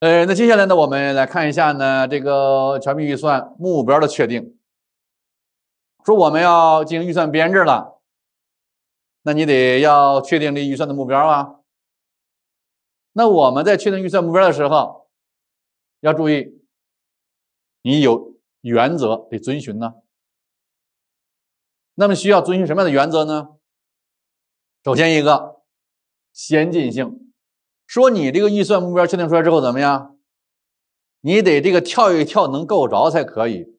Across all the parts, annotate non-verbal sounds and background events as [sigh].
呃，那接下来呢，我们来看一下呢，这个全民预算目标的确定。说我们要进行预算编制了，那你得要确定这预算的目标啊。那我们在确定预算目标的时候，要注意，你有原则得遵循呢。那么需要遵循什么样的原则呢？首先一个，先进性。说你这个预算目标确定出来之后怎么样？你得这个跳一跳能够着才可以。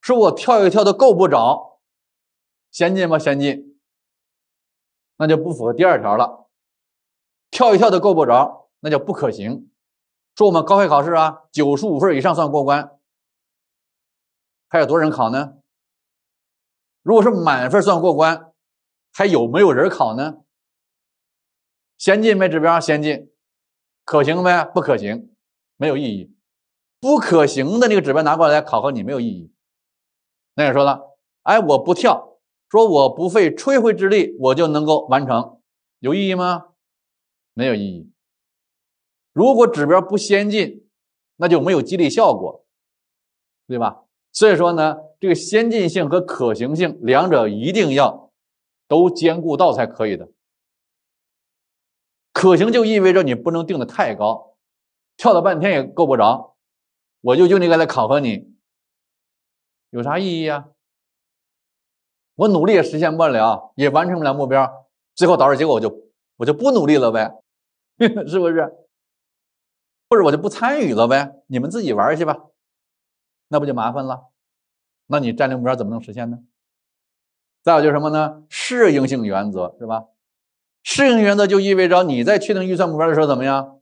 说我跳一跳都够不着，先进吗？先进，那就不符合第二条了。跳一跳都够不着，那就不可行。说我们高考考试啊，九十五分以上算过关，还有多少人考呢？如果是满分算过关，还有没有人考呢？先进没指标，先进，可行没不可行，没有意义。不可行的那个指标拿过来考核你没有意义。那也说了？哎，我不跳，说我不费吹灰之力我就能够完成，有意义吗？没有意义。如果指标不先进，那就没有激励效果，对吧？所以说呢，这个先进性和可行性两者一定要都兼顾到才可以的。可行就意味着你不能定的太高，跳了半天也够不着，我就用这个来考核你，有啥意义呀？我努力也实现不了，也完成不了目标，最后导致结果我就我就不努力了呗，[laughs] 是不是？或者我就不参与了呗？你们自己玩去吧，那不就麻烦了？那你战略目标怎么能实现呢？再有就是什么呢？适应性原则，是吧？适应原则就意味着你在确定预算目标的时候怎么样？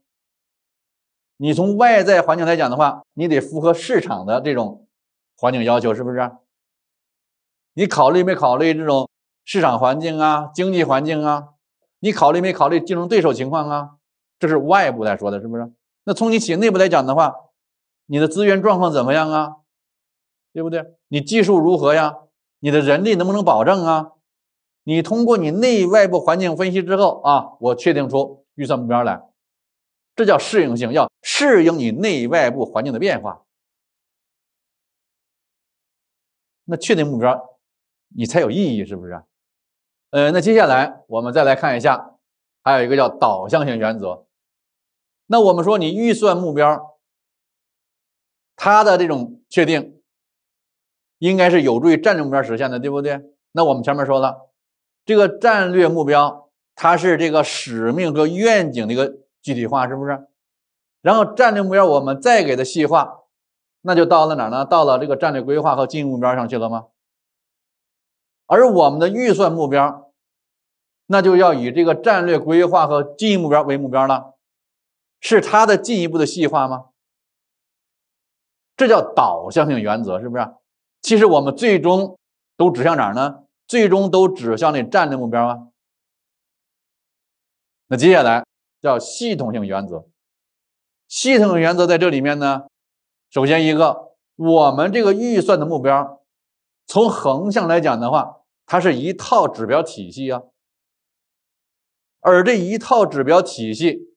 你从外在环境来讲的话，你得符合市场的这种环境要求，是不是？你考虑没考虑这种市场环境啊、经济环境啊？你考虑没考虑竞争对手情况啊？这是外部来说的，是不是？那从你企业内部来讲的话，你的资源状况怎么样啊？对不对？你技术如何呀？你的人力能不能保证啊？你通过你内外部环境分析之后啊，我确定出预算目标来，这叫适应性，要适应你内外部环境的变化。那确定目标，你才有意义，是不是？呃，那接下来我们再来看一下，还有一个叫导向性原则。那我们说你预算目标，它的这种确定，应该是有助于战略目标实现的，对不对？那我们前面说了。这个战略目标，它是这个使命和愿景的一个具体化，是不是？然后战略目标我们再给它细化，那就到了哪呢？到了这个战略规划和经营目标上去了吗？而我们的预算目标，那就要以这个战略规划和经营目标为目标了，是它的进一步的细化吗？这叫导向性原则，是不是？其实我们最终都指向哪儿呢？最终都指向那战略目标吗？那接下来叫系统性原则。系统性原则在这里面呢，首先一个，我们这个预算的目标，从横向来讲的话，它是一套指标体系啊。而这一套指标体系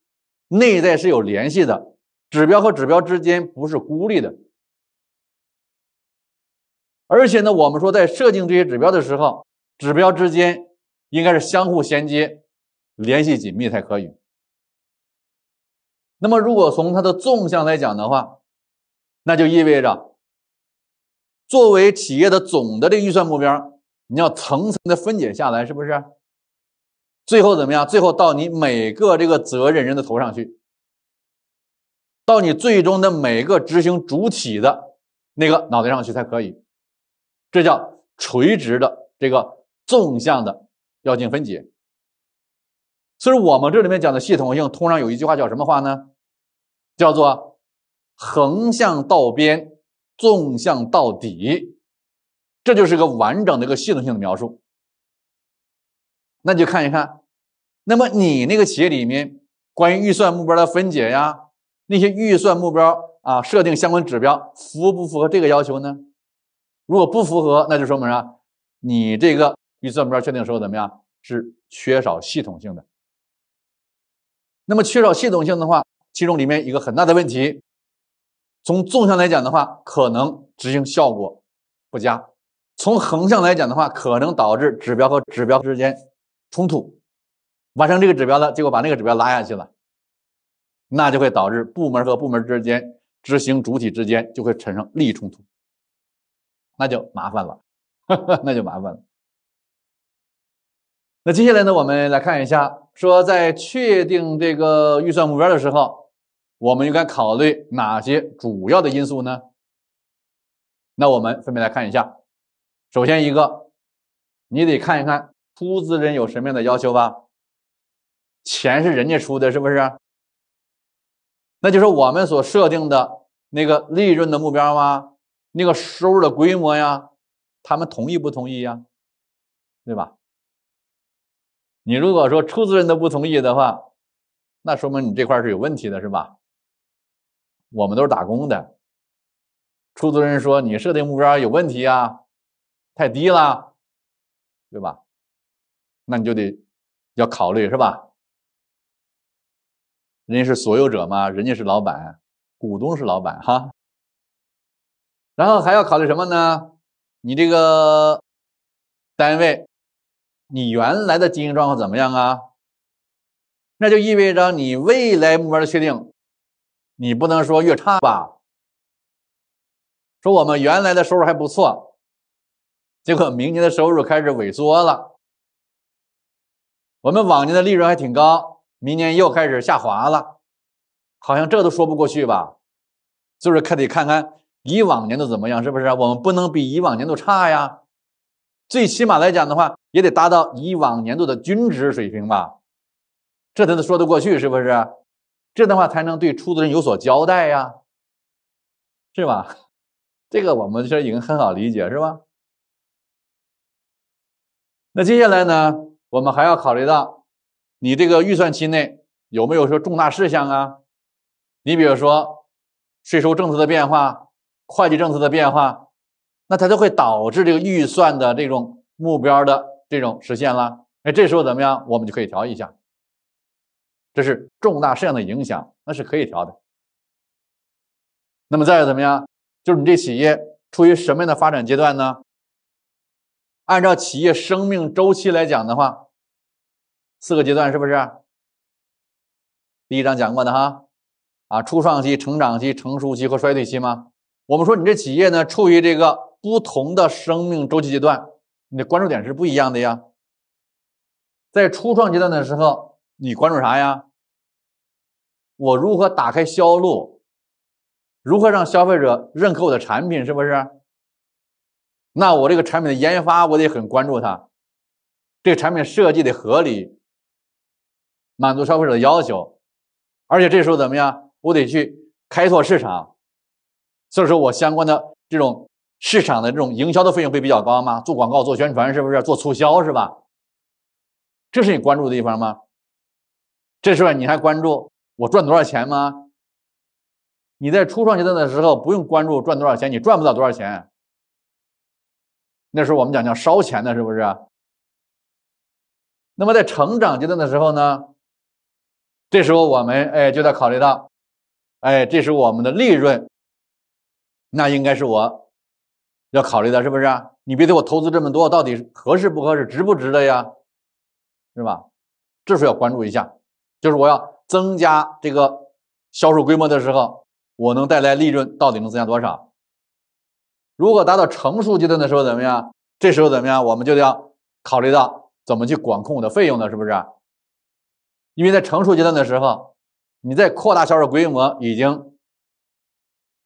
内在是有联系的，指标和指标之间不是孤立的。而且呢，我们说在设定这些指标的时候，指标之间应该是相互衔接、联系紧密才可以。那么，如果从它的纵向来讲的话，那就意味着作为企业的总的这预算目标，你要层层的分解下来，是不是？最后怎么样？最后到你每个这个责任人的头上去，到你最终的每个执行主体的那个脑袋上去才可以。这叫垂直的这个。纵向的要进行分解，所以我们这里面讲的系统性，通常有一句话叫什么话呢？叫做横向到边，纵向到底，这就是个完整的一个系统性的描述。那就看一看，那么你那个企业里面关于预算目标的分解呀，那些预算目标啊，设定相关指标符不符合这个要求呢？如果不符合，那就说明啥？你这个。预算目标确定的时候怎么样？是缺少系统性的。那么缺少系统性的话，其中里面一个很大的问题，从纵向来讲的话，可能执行效果不佳；从横向来讲的话，可能导致指标和指标之间冲突。完成这个指标了，结果把那个指标拉下去了，那就会导致部门和部门之间、执行主体之间就会产生利益冲突，那就麻烦了，[laughs] 那就麻烦了。那接下来呢？我们来看一下，说在确定这个预算目标的时候，我们应该考虑哪些主要的因素呢？那我们分别来看一下。首先一个，你得看一看出资人有什么样的要求吧？钱是人家出的，是不是？那就是我们所设定的那个利润的目标吗？那个收入的规模呀？他们同意不同意呀？对吧？你如果说出资人都不同意的话，那说明你这块是有问题的，是吧？我们都是打工的。出资人说你设定目标有问题啊，太低了，对吧？那你就得要考虑，是吧？人家是所有者嘛，人家是老板，股东是老板，哈。然后还要考虑什么呢？你这个单位。你原来的经营状况怎么样啊？那就意味着你未来目标的确定，你不能说越差吧？说我们原来的收入还不错，结果明年的收入开始萎缩了。我们往年的利润还挺高，明年又开始下滑了，好像这都说不过去吧？就是看得看看以往年度怎么样，是不是？我们不能比以往年度差呀。最起码来讲的话，也得达到以往年度的均值水平吧，这才能说得过去，是不是？这样的话才能对出资人有所交代呀，是吧？这个我们这已经很好理解，是吧？那接下来呢，我们还要考虑到你这个预算期内有没有说重大事项啊？你比如说税收政策的变化、会计政策的变化。那它就会导致这个预算的这种目标的这种实现了。哎，这时候怎么样？我们就可以调一下。这是重大事项的影响，那是可以调的。那么再怎么样，就是你这企业处于什么样的发展阶段呢？按照企业生命周期来讲的话，四个阶段是不是？第一章讲过的哈，啊，初创期、成长期、成熟期和衰退期吗？我们说你这企业呢处于这个。不同的生命周期阶段，你的关注点是不一样的呀。在初创阶段的时候，你关注啥呀？我如何打开销路？如何让消费者认可我的产品？是不是？那我这个产品的研发，我得很关注它，这个产品设计得合理，满足消费者的要求。而且这时候怎么样？我得去开拓市场，所以说我相关的这种。市场的这种营销的费用会比较高吗？做广告、做宣传，是不是做促销，是吧？这是你关注的地方吗？这时候你还关注我赚多少钱吗？你在初创阶段的时候不用关注赚多少钱，你赚不到多少钱。那时候我们讲叫烧钱的，是不是？那么在成长阶段的时候呢？这时候我们哎，就得考虑到，哎，这是我们的利润，那应该是我。要考虑的是不是？你别对我投资这么多，到底合适不合适，值不值得呀？是吧？这是要关注一下。就是我要增加这个销售规模的时候，我能带来利润到底能增加多少？如果达到成熟阶段的时候怎么样？这时候怎么样？我们就要考虑到怎么去管控我的费用呢？是不是？因为在成熟阶段的时候，你在扩大销售规模已经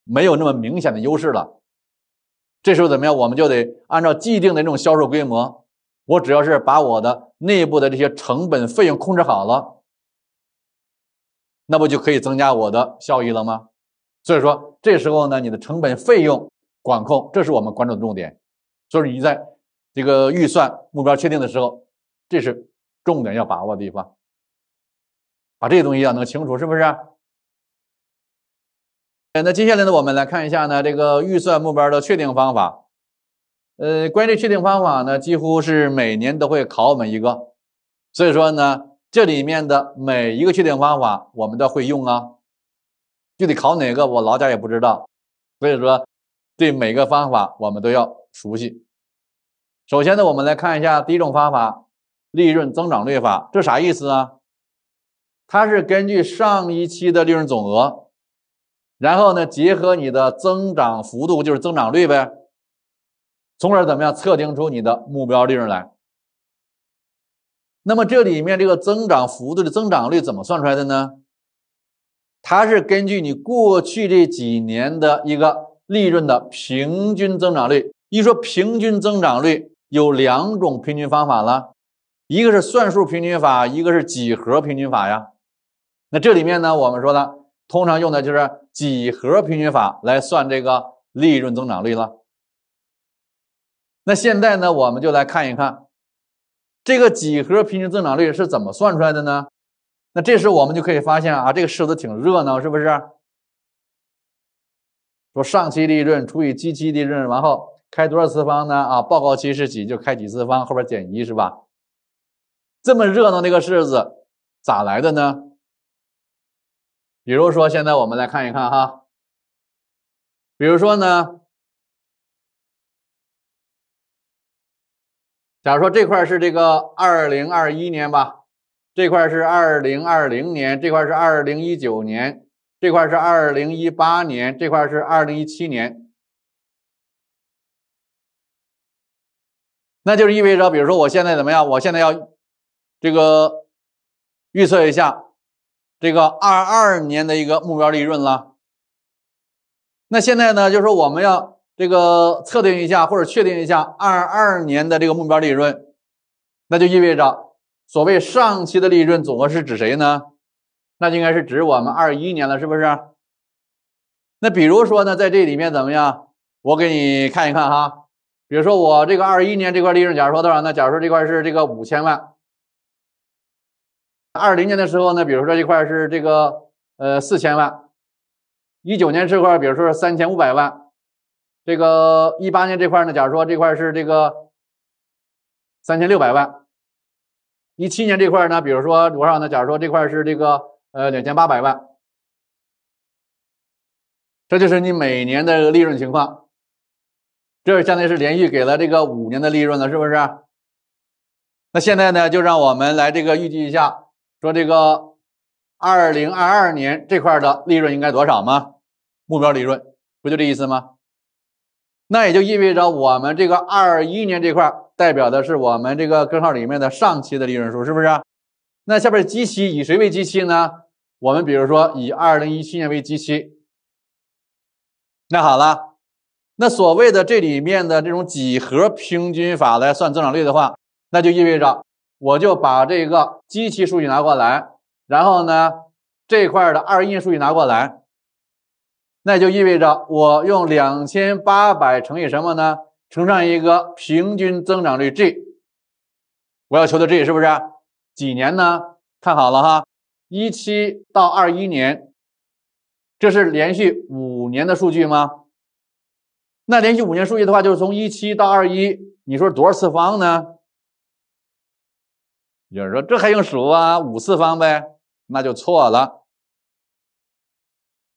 没有那么明显的优势了。这时候怎么样？我们就得按照既定的这种销售规模，我只要是把我的内部的这些成本费用控制好了，那不就可以增加我的效益了吗？所以说，这时候呢，你的成本费用管控，这是我们关注的重点。所以你在这个预算目标确定的时候，这是重点要把握的地方。把这个东西要弄清楚，是不是？哎，那接下来呢？我们来看一下呢，这个预算目标的确定方法。呃，关于这确定方法呢，几乎是每年都会考我们一个，所以说呢，这里面的每一个确定方法，我们都会用啊。具体考哪个，我老家也不知道，所以说对每个方法，我们都要熟悉。首先呢，我们来看一下第一种方法——利润增长率法。这啥意思啊？它是根据上一期的利润总额。然后呢，结合你的增长幅度，就是增长率呗，从而怎么样测定出你的目标利润来？那么这里面这个增长幅度的增长率怎么算出来的呢？它是根据你过去这几年的一个利润的平均增长率。一说平均增长率，有两种平均方法了，一个是算术平均法，一个是几何平均法呀。那这里面呢，我们说的通常用的就是。几何平均法来算这个利润增长率了。那现在呢，我们就来看一看，这个几何平均增长率是怎么算出来的呢？那这时我们就可以发现啊，这个式子挺热闹，是不是？说上期利润除以基期利润，然后开多少次方呢？啊，报告期是几就开几次方，后边减一是吧？这么热闹那个式子咋来的呢？比如说，现在我们来看一看哈。比如说呢，假如说这块是这个二零二一年吧，这块是二零二零年，这块是二零一九年，这块是二零一八年，这块是二零一七年，那就是意味着，比如说我现在怎么样？我现在要这个预测一下。这个二二年的一个目标利润了，那现在呢，就是说我们要这个测定一下或者确定一下二二年的这个目标利润，那就意味着所谓上期的利润总额是指谁呢？那就应该是指我们二一年了，是不是？那比如说呢，在这里面怎么样？我给你看一看哈。比如说我这个二一年这块利润，假如说多少？那假如说这块是这个五千万。二零年的时候呢，比如说这块是这个呃四千万，一九年这块，比如说是三千五百万，这个一八年这块呢，假如说这块是这个三千六百万，一七年这块呢，比如说多少呢？假如说这块是这个呃两千八百万，这就是你每年的利润情况，这相当于是连续给了这个五年的利润了，是不是？那现在呢，就让我们来这个预计一下。说这个，二零二二年这块的利润应该多少吗？目标利润不就这意思吗？那也就意味着我们这个二一年这块代表的是我们这个根号里面的上期的利润数，是不是？那下边基期以谁为基期呢？我们比如说以二零一七年为基期。那好了，那所谓的这里面的这种几何平均法来算增长率的话，那就意味着。我就把这个机器数据拿过来，然后呢，这块的二印数据拿过来，那就意味着我用两千八百乘以什么呢？乘上一个平均增长率 g，我要求的 g 是不是几年呢？看好了哈，一七到二一年，这是连续五年的数据吗？那连续五年数据的话，就是从一七到二一，你说多少次方呢？有人说这还用数啊，五次方呗，那就错了。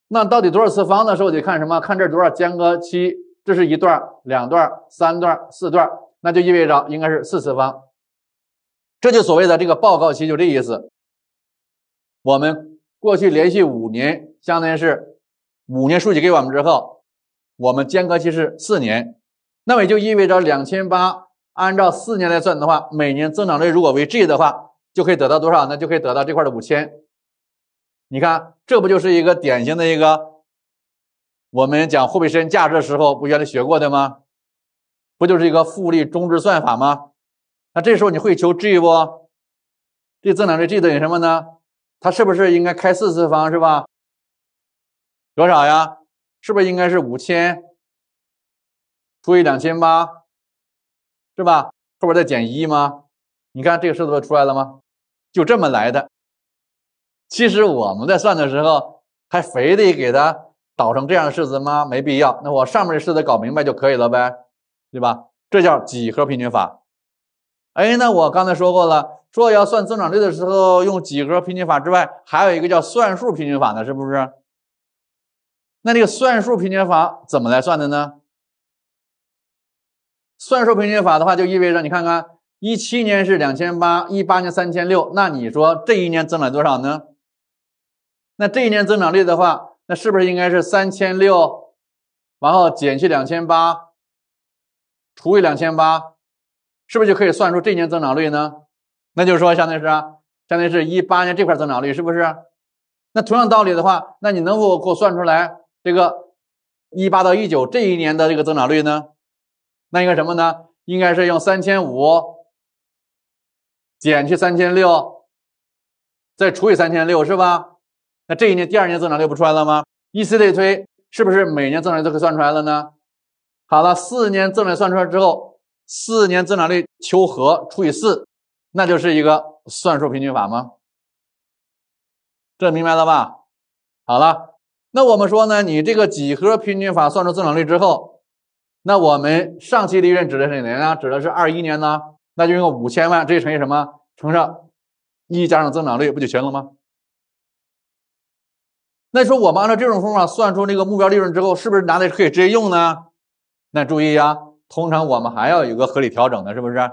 那到底多少次方的时候，得看什么？看这多少间隔期，这是一段、两段、三段、四段，那就意味着应该是四次方。这就所谓的这个报告期就这意思。我们过去连续五年，相当于是五年数据给我们之后，我们间隔期是四年，那么也就意味着两千八。按照四年来算的话，每年增长率如果为 g 的话，就可以得到多少呢？就可以得到这块的五千。你看，这不就是一个典型的一个我们讲货币时间价值的时候，不原来学过的吗？不就是一个复利终值算法吗？那这时候你会求 g 不？这增长率 g 等于什么呢？它是不是应该开四次方是吧？多少呀？是不是应该是五千除以两千八？是吧？后边再减一吗？你看这个式子出来了吗？就这么来的。其实我们在算的时候，还非得给它导成这样的式子吗？没必要。那我上面的式子搞明白就可以了呗，对吧？这叫几何平均法。哎，那我刚才说过了，说要算增长率的时候用几何平均法之外，还有一个叫算术平均法呢，是不是？那这个算术平均法怎么来算的呢？算术平均法的话，就意味着你看看，一七年是两千八，一八年三千六，那你说这一年增长多少呢？那这一年增长率的话，那是不是应该是三千六，然后减去两千八，除以两千八，是不是就可以算出这年增长率呢？那就是说，相当于是啊，相当于是一八年这块增长率是不是？那同样道理的话，那你能否给我算出来这个一八到一九这一年的这个增长率呢？那应该什么呢？应该是用三千五减去三千六，再除以三千六，是吧？那这一年、第二年增长率不出来了吗？以此类推，是不是每年增长率都可以算出来了呢？好了，四年增长率算出来之后，四年增长率求和除以四，那就是一个算术平均法吗？这明白了吧？好了，那我们说呢，你这个几何平均法算出增长率之后。那我们上期利润指的是哪年呢？指的是二一年呢？那就用五千万直接乘以什么？乘上一加上增长率，不就行了吗？那说我们按照这种方法算出那个目标利润之后，是不是拿来可以直接用呢？那注意啊，通常我们还要有个合理调整的，是不是？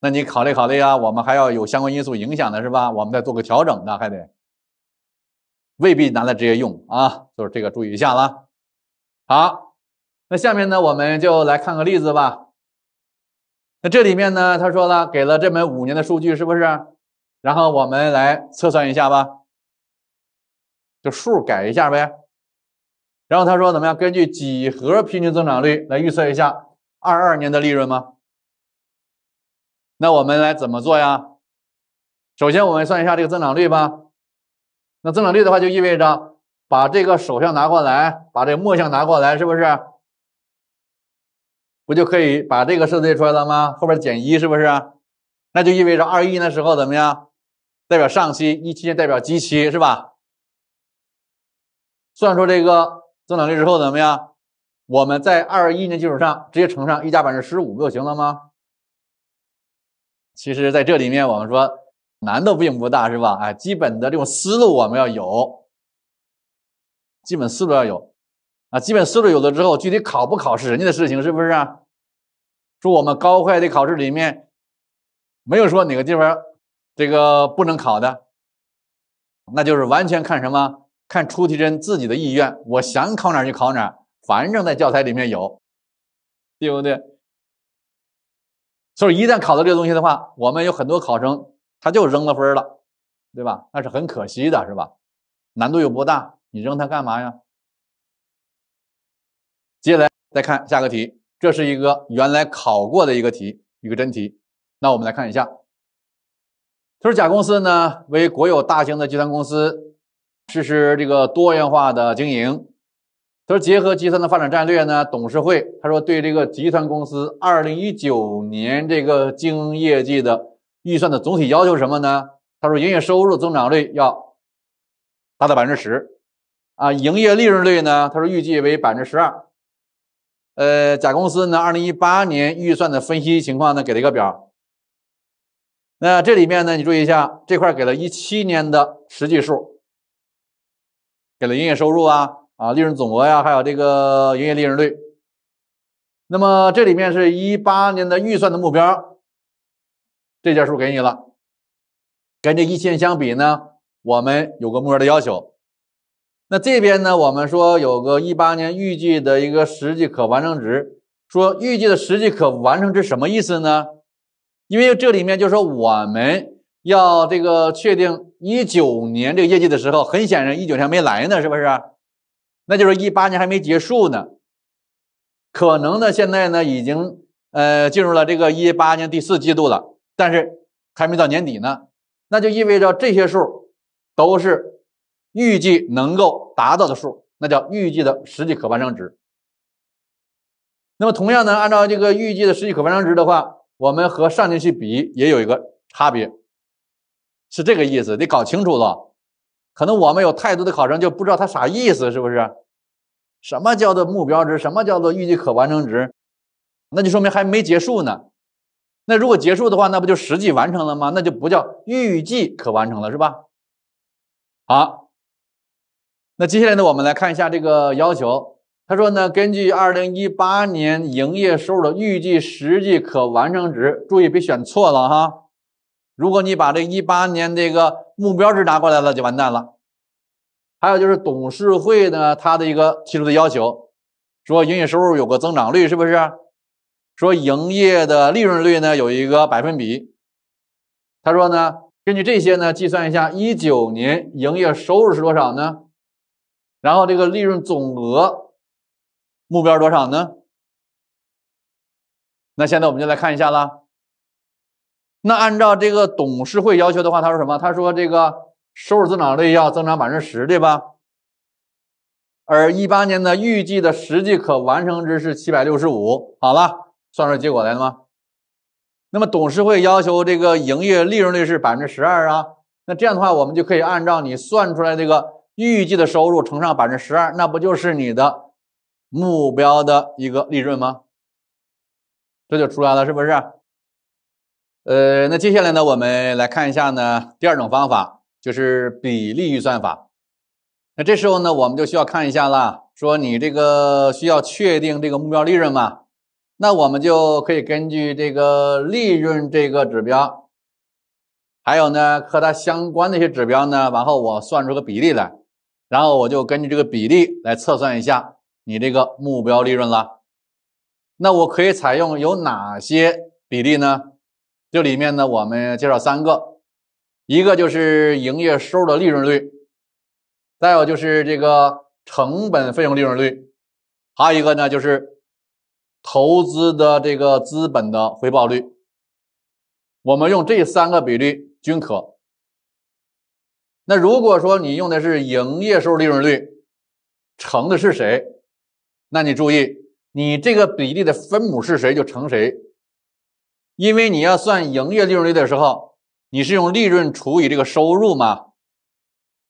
那你考虑考虑啊，我们还要有相关因素影响的，是吧？我们再做个调整的，还得未必拿来直接用啊，就是这个注意一下了。好。那下面呢，我们就来看个例子吧。那这里面呢，他说了，给了这么五年的数据，是不是？然后我们来测算一下吧。就数改一下呗。然后他说怎么样，根据几何平均增长率来预测一下二二年的利润吗？那我们来怎么做呀？首先我们算一下这个增长率吧。那增长率的话，就意味着把这个首项拿过来，把这个末项拿过来，是不是？不就可以把这个设计出来了吗？后边减一是不是？那就意味着二一那时候怎么样？代表上期，一七年代表基期是吧？算出这个增长率之后怎么样？我们在二一年基础上直接乘上一加百分之十五不就行了吗？其实，在这里面我们说难度并不大是吧？哎，基本的这种思路我们要有，基本思路要有。啊，基本思路有了之后，具体考不考是人家的事情，是不是啊？说我们高会计考试里面没有说哪个地方这个不能考的，那就是完全看什么看出题人自己的意愿，我想考哪儿就考哪儿，反正在教材里面有，对不对？所以一旦考到这个东西的话，我们有很多考生他就扔了分了，对吧？那是很可惜的，是吧？难度又不大，你扔它干嘛呀？再看下个题，这是一个原来考过的一个题，一个真题。那我们来看一下，他说甲公司呢为国有大型的集团公司，实施这个多元化的经营。他说结合集团的发展战略呢，董事会他说对这个集团公司二零一九年这个经营业绩的预算的总体要求是什么呢？他说营业收入增长率要达到百分之十，啊，营业利润率呢，他说预计为百分之十二。呃，甲公司呢，二零一八年预算的分析情况呢，给了一个表。那这里面呢，你注意一下，这块给了一七年的实际数，给了营业收入啊，啊，利润总额呀，还有这个营业利润率。那么这里面是一八年的预算的目标，这些数给你了，跟这一七年相比呢，我们有个目标的要求。那这边呢，我们说有个一八年预计的一个实际可完成值，说预计的实际可完成值什么意思呢？因为这里面就说我们要这个确定一九年这个业绩的时候，很显然一九年没来呢，是不是？那就是一八年还没结束呢，可能呢现在呢已经呃进入了这个一八年第四季度了，但是还没到年底呢，那就意味着这些数都是。预计能够达到的数，那叫预计的实际可完成值。那么同样呢，按照这个预计的实际可完成值的话，我们和上年去比也有一个差别，是这个意思，得搞清楚了。可能我们有太多的考生就不知道它啥意思，是不是？什么叫做目标值？什么叫做预计可完成值？那就说明还没结束呢。那如果结束的话，那不就实际完成了吗？那就不叫预计可完成了，是吧？好。那接下来呢，我们来看一下这个要求。他说呢，根据2018年营业收入的预计实际可完成值，注意别选错了哈。如果你把这一八年这个目标值拿过来了，就完蛋了。还有就是董事会呢，他的一个提出的要求，说营业收入有个增长率，是不是？说营业的利润率呢有一个百分比。他说呢，根据这些呢，计算一下19年营业收入是多少呢？然后这个利润总额目标多少呢？那现在我们就来看一下啦。那按照这个董事会要求的话，他说什么？他说这个收入增长率要增长百分之十，对吧？而一八年的预计的实际可完成值是七百六十五。好了，算出结果来了吗？那么董事会要求这个营业利润率是百分之十二啊。那这样的话，我们就可以按照你算出来这个。预计的收入乘上百分之十二，那不就是你的目标的一个利润吗？这就出来了，是不是？呃，那接下来呢，我们来看一下呢，第二种方法就是比例预算法。那这时候呢，我们就需要看一下了，说你这个需要确定这个目标利润嘛？那我们就可以根据这个利润这个指标，还有呢和它相关的一些指标呢，然后我算出个比例来。然后我就根据这个比例来测算一下你这个目标利润了。那我可以采用有哪些比例呢？这里面呢，我们介绍三个，一个就是营业收入的利润率，再有就是这个成本费用利润率，还有一个呢就是投资的这个资本的回报率。我们用这三个比率均可。那如果说你用的是营业收入利润率，乘的是谁？那你注意，你这个比例的分母是谁，就乘谁。因为你要算营业利润率的时候，你是用利润除以这个收入嘛？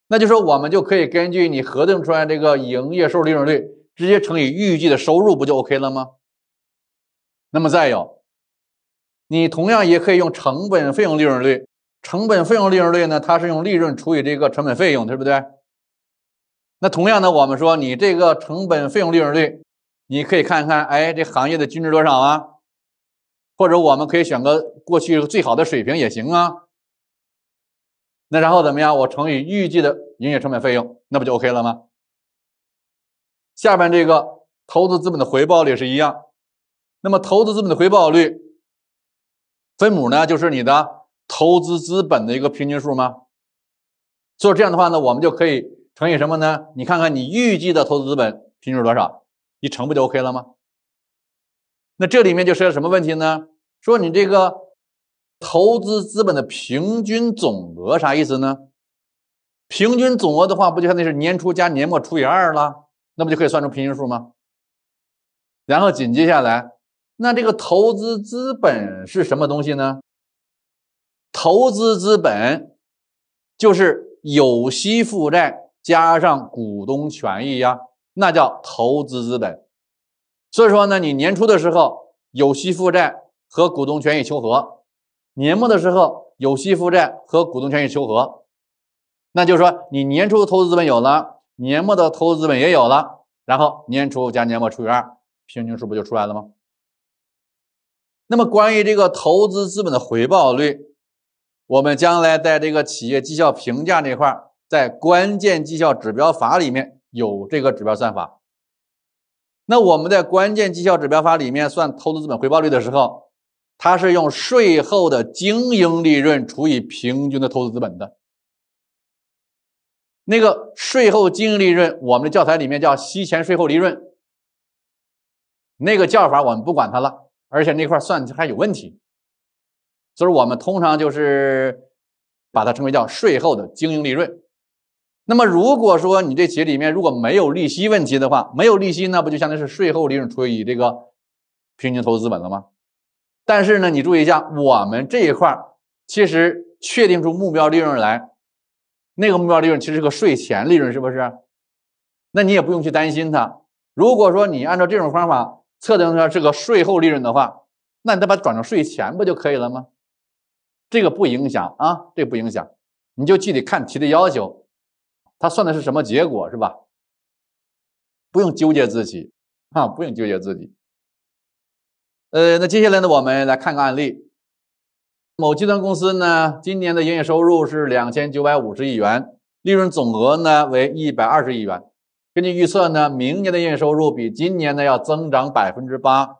那就说我们就可以根据你核定出来这个营业收入利润率，直接乘以预计的收入，不就 OK 了吗？那么再有，你同样也可以用成本费用利润率。成本费用利润率呢？它是用利润除以这个成本费用，对不对？那同样呢，我们说你这个成本费用利润率，你可以看一看，哎，这行业的均值多少啊？或者我们可以选个过去最好的水平也行啊。那然后怎么样？我乘以预计的营业成本费用，那不就 OK 了吗？下面这个投资资本的回报率是一样，那么投资资本的回报率，分母呢就是你的。投资资本的一个平均数吗？做这样的话呢，我们就可以乘以什么呢？你看看你预计的投资资本平均是多少，一乘不就 OK 了吗？那这里面就涉及什么问题呢？说你这个投资资本的平均总额啥意思呢？平均总额的话，不就相当于是年初加年末除以二了？那不就可以算出平均数吗？然后紧接下来，那这个投资资本是什么东西呢？投资资本就是有息负债加上股东权益呀，那叫投资资本。所以说呢，你年初的时候有息负债和股东权益求和，年末的时候有息负债和股东权益求和，那就是说你年初投资资本有了，年末的投资资本也有了，然后年初加年末除以二，平均数不就出来了吗？那么关于这个投资资本的回报率。我们将来在这个企业绩效评价那块，在关键绩效指标法里面有这个指标算法。那我们在关键绩效指标法里面算投资资本回报率的时候，它是用税后的经营利润除以平均的投资资本的。那个税后经营利润，我们的教材里面叫息前税后利润，那个叫法我们不管它了，而且那块算还有问题。所以我们通常就是把它称为叫税后的经营利润。那么如果说你这企业里面如果没有利息问题的话，没有利息，那不就相当于是税后利润除以这个平均投资资本了吗？但是呢，你注意一下，我们这一块其实确定出目标利润来，那个目标利润其实是个税前利润，是不是？那你也不用去担心它。如果说你按照这种方法测定出来是个税后利润的话，那你再把它转成税前不就可以了吗？这个不影响啊，这不影响，你就具体看题的要求，他算的是什么结果是吧？不用纠结自己啊，不用纠结自己。呃，那接下来呢，我们来看个案例。某集团公司呢，今年的营业收入是两千九百五十亿元，利润总额呢为一百二十亿元。根据预测呢，明年的营业收入比今年呢要增长百分之八。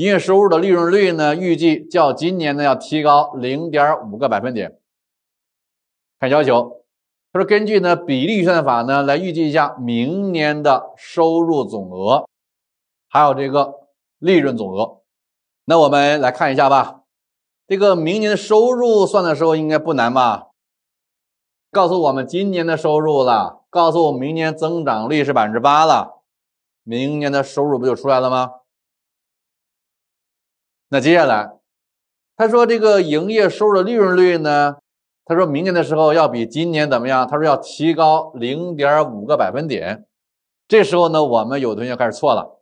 营业收入的利润率呢？预计较今年呢要提高零点五个百分点。看要求，他说根据呢比例预算法呢来预计一下明年的收入总额，还有这个利润总额。那我们来看一下吧。这个明年的收入算的时候应该不难吧？告诉我们今年的收入了，告诉我明年增长率是百分之八了，明年的收入不就出来了吗？那接下来，他说这个营业收入的利润率呢？他说明年的时候要比今年怎么样？他说要提高零点五个百分点。这时候呢，我们有同学开始错了。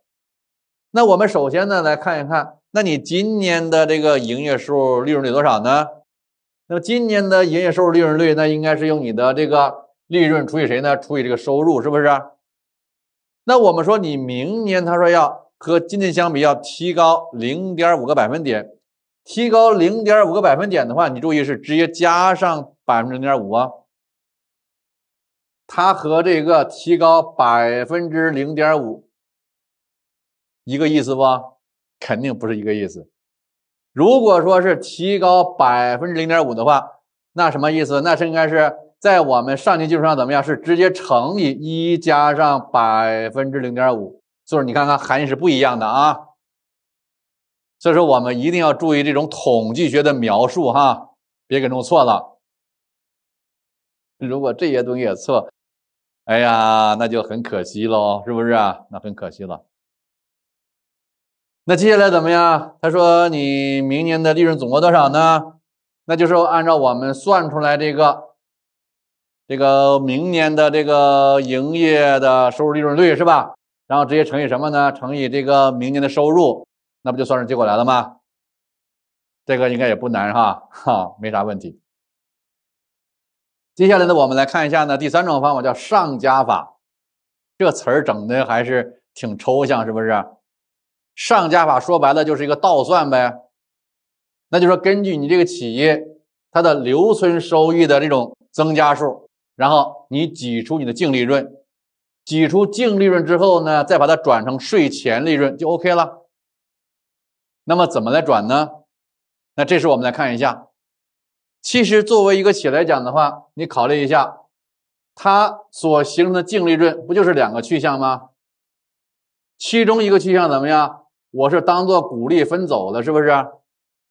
那我们首先呢来看一看，那你今年的这个营业收入利润率多少呢？那么今年的营业收入利润率那应该是用你的这个利润除以谁呢？除以这个收入是不是？那我们说你明年他说要。和今年相比，要提高零点五个百分点。提高零点五个百分点的话，你注意是直接加上百分之零点五啊。它和这个提高百分之零点五一个意思不？肯定不是一个意思。如果说是提高百分之零点五的话，那什么意思？那是应该是在我们上年基础上怎么样？是直接乘以一加上百分之零点五。就是你看看含义是不一样的啊，所以说我们一定要注意这种统计学的描述哈，别给弄错了。如果这些东西也错，哎呀，那就很可惜喽，是不是啊？那很可惜了。那接下来怎么样？他说你明年的利润总额多少呢？那就是按照我们算出来这个，这个明年的这个营业的收入利润率是吧？然后直接乘以什么呢？乘以这个明年的收入，那不就算是结果来了吗？这个应该也不难哈，[laughs] 哈，没啥问题。接下来呢，我们来看一下呢，第三种方法叫上加法，这词儿整的还是挺抽象，是不是？上加法说白了就是一个倒算呗，那就说根据你这个企业它的留存收益的这种增加数，然后你挤出你的净利润。挤出净利润之后呢，再把它转成税前利润就 OK 了。那么怎么来转呢？那这时我们来看一下。其实作为一个企业来讲的话，你考虑一下，它所形成的净利润不就是两个去向吗？其中一个去向怎么样？我是当做股利分走了，是不是？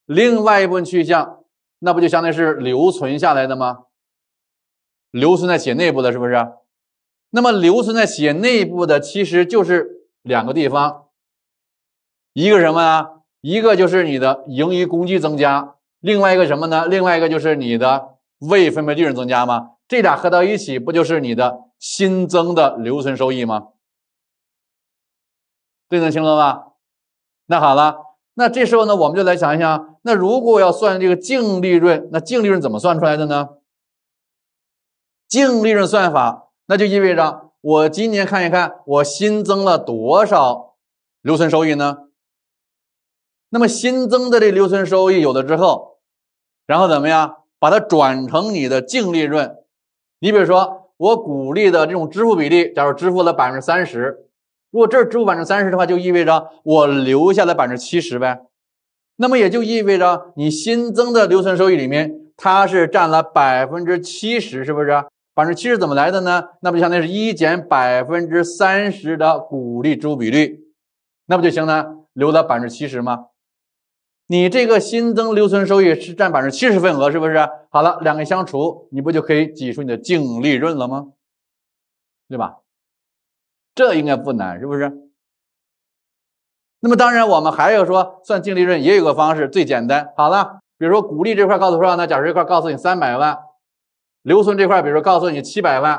另外一部分去向，那不就相当于是留存下来的吗？留存在企业内部的，是不是？那么留存在企业内部的其实就是两个地方，一个什么啊？一个就是你的盈余公积增加，另外一个什么呢？另外一个就是你的未分配利润增加吗？这俩合到一起不就是你的新增的留存收益吗？对，的，清楚了吧？那好了，那这时候呢，我们就来想一想，那如果要算这个净利润，那净利润怎么算出来的呢？净利润算法。那就意味着我今年看一看我新增了多少留存收益呢？那么新增的这留存收益有了之后，然后怎么样把它转成你的净利润？你比如说我鼓励的这种支付比例，假如支付了百分之三十，如果这儿支付百分之三十的话，就意味着我留下了百分之七十呗。那么也就意味着你新增的留存收益里面，它是占了百分之七十，是不是？百分之七十怎么来的呢？那不就相当于是一减百分之三十的股利支付比率，那不就行了？留了百分之七十吗？你这个新增留存收益是占百分之七十份额，是不是？好了，两个相除，你不就可以挤出你的净利润了吗？对吧？这应该不难，是不是？那么当然，我们还要说算净利润也有个方式，最简单。好了，比如说股利这块告诉多少？那假设这块告诉你三百万。留存这块，比如说告诉你七百万，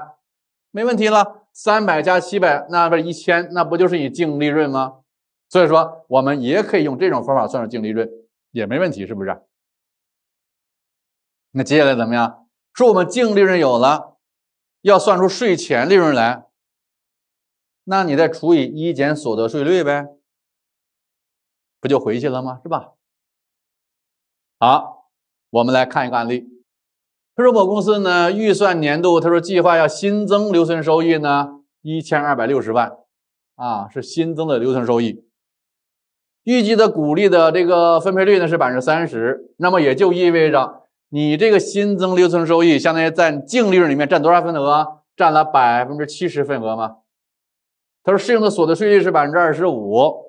没问题了。三百加七百，那不是一千？那不就是你净利润吗？所以说，我们也可以用这种方法算出净利润，也没问题，是不是？那接下来怎么样？说我们净利润有了，要算出税前利润来，那你再除以一减所得税率呗，不就回去了吗？是吧？好，我们来看一个案例。他说：“某公司呢，预算年度，他说计划要新增留存收益呢，一千二百六十万，啊，是新增的留存收益。预计的股利的这个分配率呢是百分之三十，那么也就意味着你这个新增留存收益相当于在净利润里面占多少份额？占了百分之七十份额吗？他说适用的所得税率是百分之二十五，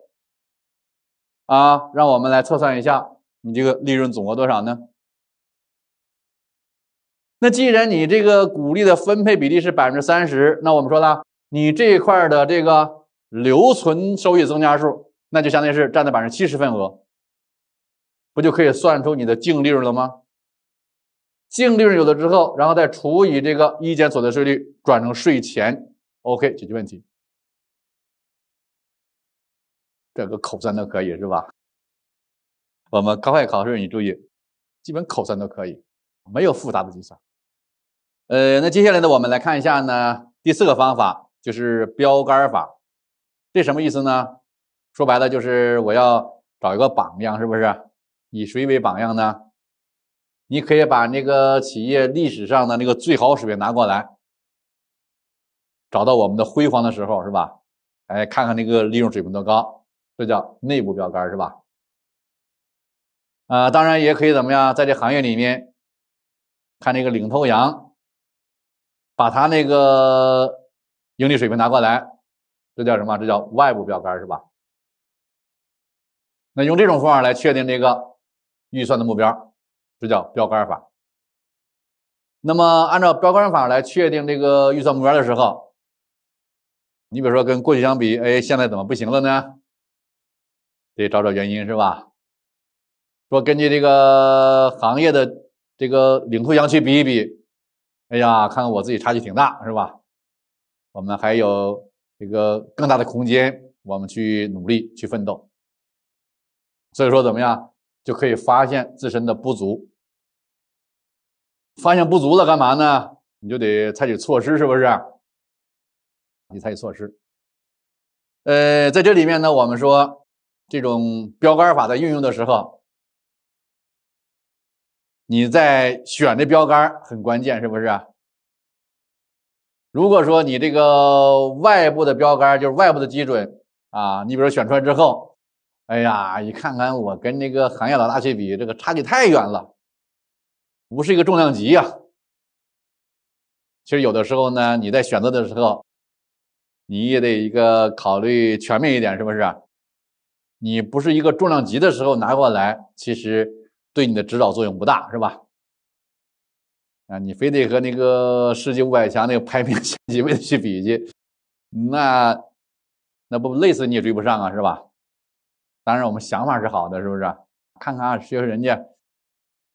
啊，让我们来测算一下，你这个利润总额多少呢？”那既然你这个股利的分配比例是百分之三十，那我们说了，你这一块的这个留存收益增加数，那就相当于是占的百分之七十份额，不就可以算出你的净利润了吗？净利润有了之后，然后再除以这个一减所得税率，转成税前，OK，解决问题。这个口算都可以是吧？我们高考考试你注意，基本口算都可以，没有复杂的计算。呃，那接下来呢，我们来看一下呢，第四个方法就是标杆法，这什么意思呢？说白了就是我要找一个榜样，是不是？以谁为榜样呢？你可以把那个企业历史上的那个最好水平拿过来，找到我们的辉煌的时候，是吧？哎，看看那个利润水平多高，这叫内部标杆，是吧？啊，当然也可以怎么样，在这行业里面，看那个领头羊。把它那个盈利水平拿过来，这叫什么？这叫外部标杆，是吧？那用这种方法来确定这个预算的目标，这叫标杆法。那么按照标杆法来确定这个预算目标的时候，你比如说跟过去相比，哎，现在怎么不行了呢？得找找原因是吧？说根据这个行业的这个领头羊去比一比。哎呀，看看我自己差距挺大，是吧？我们还有这个更大的空间，我们去努力去奋斗。所以说，怎么样就可以发现自身的不足？发现不足了，干嘛呢？你就得采取措施，是不是？你采取措施。呃，在这里面呢，我们说这种标杆法的运用的时候。你在选的标杆很关键，是不是？如果说你这个外部的标杆就是外部的基准啊，你比如选出来之后，哎呀，你看看我跟那个行业老大去比，这个差距太远了，不是一个重量级呀。其实有的时候呢，你在选择的时候，你也得一个考虑全面一点，是不是？你不是一个重量级的时候拿过来，其实。对你的指导作用不大，是吧？啊，你非得和那个世界五百强那个排名 [laughs] 前几位去比去，那那不累死你也追不上啊，是吧？当然，我们想法是好的，是不是？看看啊，学学人家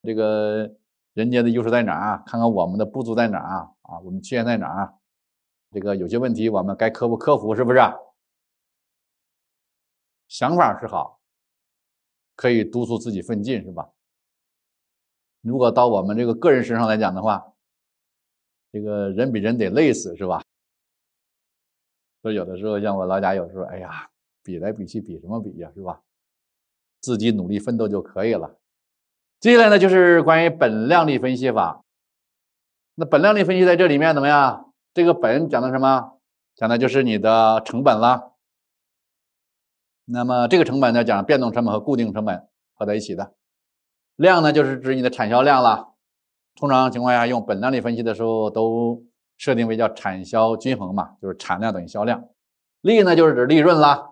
这个人家的优势在哪儿，看看我们的不足在哪儿啊，我们缺陷在哪儿？这个有些问题我们该克服克服，是不是？想法是好，可以督促自己奋进，是吧？如果到我们这个个人身上来讲的话，这个人比人得累死是吧？[laughs] 所以有的时候像我老家有时候，哎呀，比来比去比什么比呀，是吧？自己努力奋斗就可以了。接下来呢，就是关于本量力分析法。那本量力分析在这里面怎么样？这个“本”讲的什么？讲的就是你的成本了。那么这个成本呢，讲变动成本和固定成本合在一起的。量呢，就是指你的产销量了。通常情况下，用本量利分析的时候，都设定为叫产销均衡嘛，就是产量等于销量。利呢，就是指利润啦，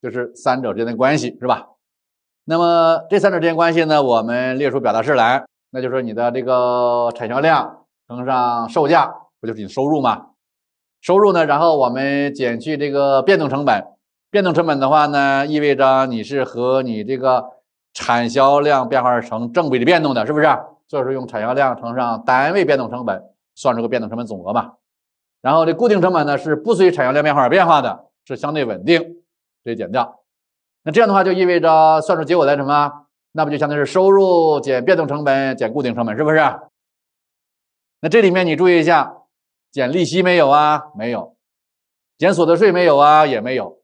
就是三者之间的关系，是吧？那么这三者之间关系呢，我们列出表达式来，那就是你的这个产销量乘上售价，不就是你的收入吗？收入呢，然后我们减去这个变动成本。变动成本的话呢，意味着你是和你这个。产销量变化成正比的变动的，是不是？就是用产销量乘上单位变动成本，算出个变动成本总额嘛。然后这固定成本呢是不随产销量变化而变化的，是相对稳定，所以减掉。那这样的话就意味着算出结果来什么？那不就相当于是收入减变动成本减固定成本，是不是？那这里面你注意一下，减利息没有啊？没有。减所得税没有啊？也没有。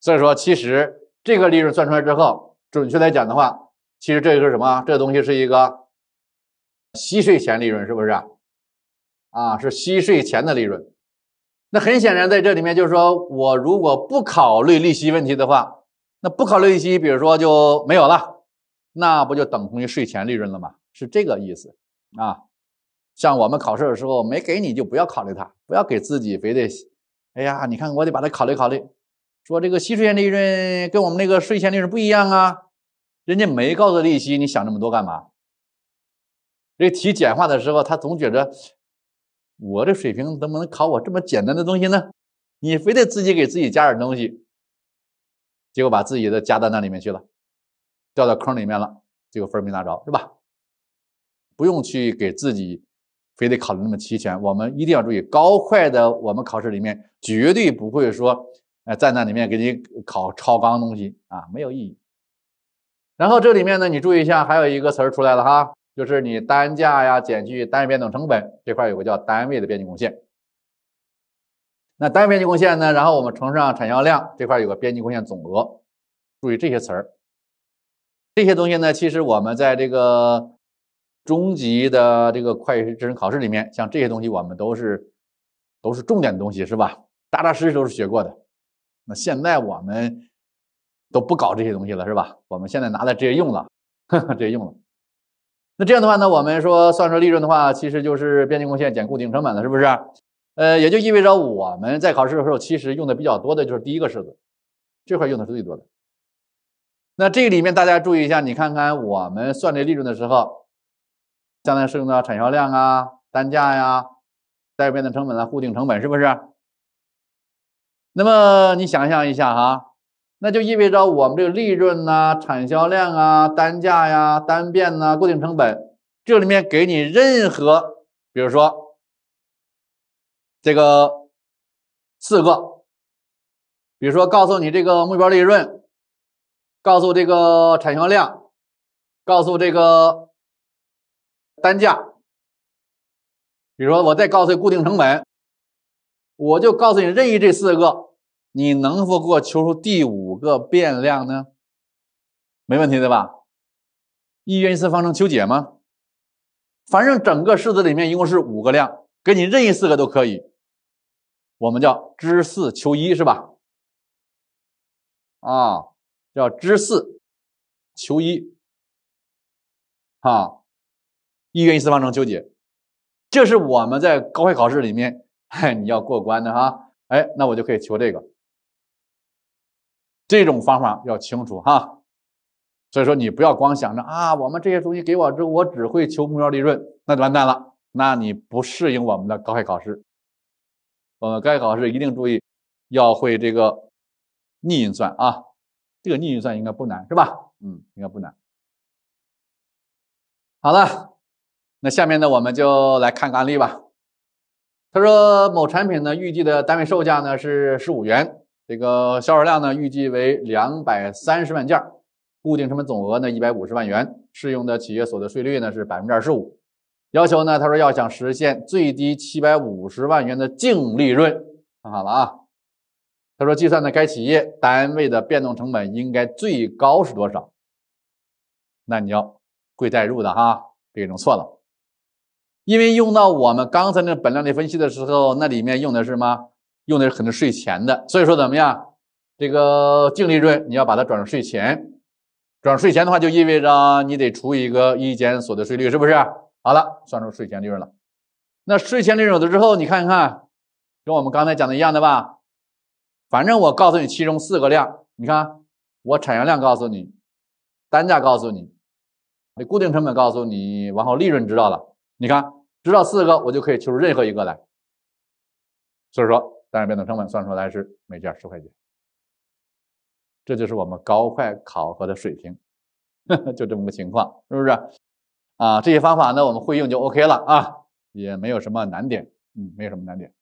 所以说，其实这个利润算出来之后。准确来讲的话，其实这个是什么？这东西是一个，息税前利润，是不是？啊，是息税前的利润。那很显然，在这里面就是说我如果不考虑利息问题的话，那不考虑利息，比如说就没有了，那不就等同于税前利润了吗？是这个意思啊。像我们考试的时候没给你，就不要考虑它，不要给自己非得，哎呀，你看我得把它考虑考虑。说这个息税前利润跟我们那个税前利润不一样啊，人家没告诉利息，你想那么多干嘛？这题简化的时候，他总觉着我这水平能不能考我这么简单的东西呢？你非得自己给自己加点东西，结果把自己的加到那里面去了，掉到坑里面了，这个分没拿着，是吧？不用去给自己非得考得那么齐全，我们一定要注意高快的，我们考试里面绝对不会说。哎，在那里面给你考超纲东西啊，没有意义。然后这里面呢，你注意一下，还有一个词儿出来了哈，就是你单价呀减去单位变动成本这块有个叫单位的边际贡献。那单位边际贡献呢，然后我们乘上产销量这块有个边际贡献总额。注意这些词儿，这些东西呢，其实我们在这个中级的这个会计职称考试里面，像这些东西我们都是都是重点的东西是吧？扎扎实实都是学过的。那现在我们都不搞这些东西了，是吧？我们现在拿来直接用了，[laughs] 直接用了。那这样的话呢，我们说算出利润的话，其实就是边际贡献减固定成本了，是不是？呃，也就意味着我们在考试的时候，其实用的比较多的就是第一个式子，这块用的是最多的。那这个里面大家注意一下，你看看我们算这利润的时候，相当是用到产销量啊、单价呀、单变的成本啊、固定成本，是不是？那么你想象一下哈，那就意味着我们这个利润呐、产销量啊、单价呀、单变呐、固定成本，这里面给你任何，比如说这个四个，比如说告诉你这个目标利润，告诉这个产销量，告诉这个单价，比如说我再告诉固定成本。我就告诉你，任意这四个，你能否给我求出第五个变量呢？没问题，对吧？一元一次方程求解吗？反正整个式子里面一共是五个量，给你任意四个都可以。我们叫知四求一，是吧？啊，叫知四求一，啊，一元一次方程求解，这是我们在高会考试里面。哎，你要过关的哈，哎，那我就可以求这个，这种方法要清楚哈，所以说你不要光想着啊，我们这些东西给我之后，我只会求目标利润，那就完蛋了，那你不适应我们的高考考试，我们高考考试一定注意要会这个逆运算啊，这个逆运算应该不难是吧？嗯，应该不难。好了，那下面呢，我们就来看个案例吧。他说，某产品呢，预计的单位售价呢是十五元，这个销售量呢预计为两百三十万件，固定成本总额呢一百五十万元，适用的企业所得税率呢是百分之二十五。要求呢，他说要想实现最低七百五十万元的净利润，看好了啊。他说计算的该企业单位的变动成本应该最高是多少？那你要会代入的哈，这种错了。因为用到我们刚才那本量利分析的时候，那里面用的是什么？用的是很多税前的，所以说怎么样？这个净利润你要把它转成税前，转税前的话，就意味着你得以一个一减所得税率，是不是？好了，算出税前利润了。那税前利润有了之后，你看看，跟我们刚才讲的一样的吧？反正我告诉你，其中四个量，你看，我产量量告诉你，单价告诉你，你固定成本告诉你，然后利润知道了，你看。知道四个，我就可以求出任何一个来。所以说，单位变动成本算出来是每件十块钱。这就是我们高快考核的水平，[laughs] 就这么个情况，是不是？啊，这些方法呢，我们会用就 OK 了啊，也没有什么难点，嗯，没有什么难点。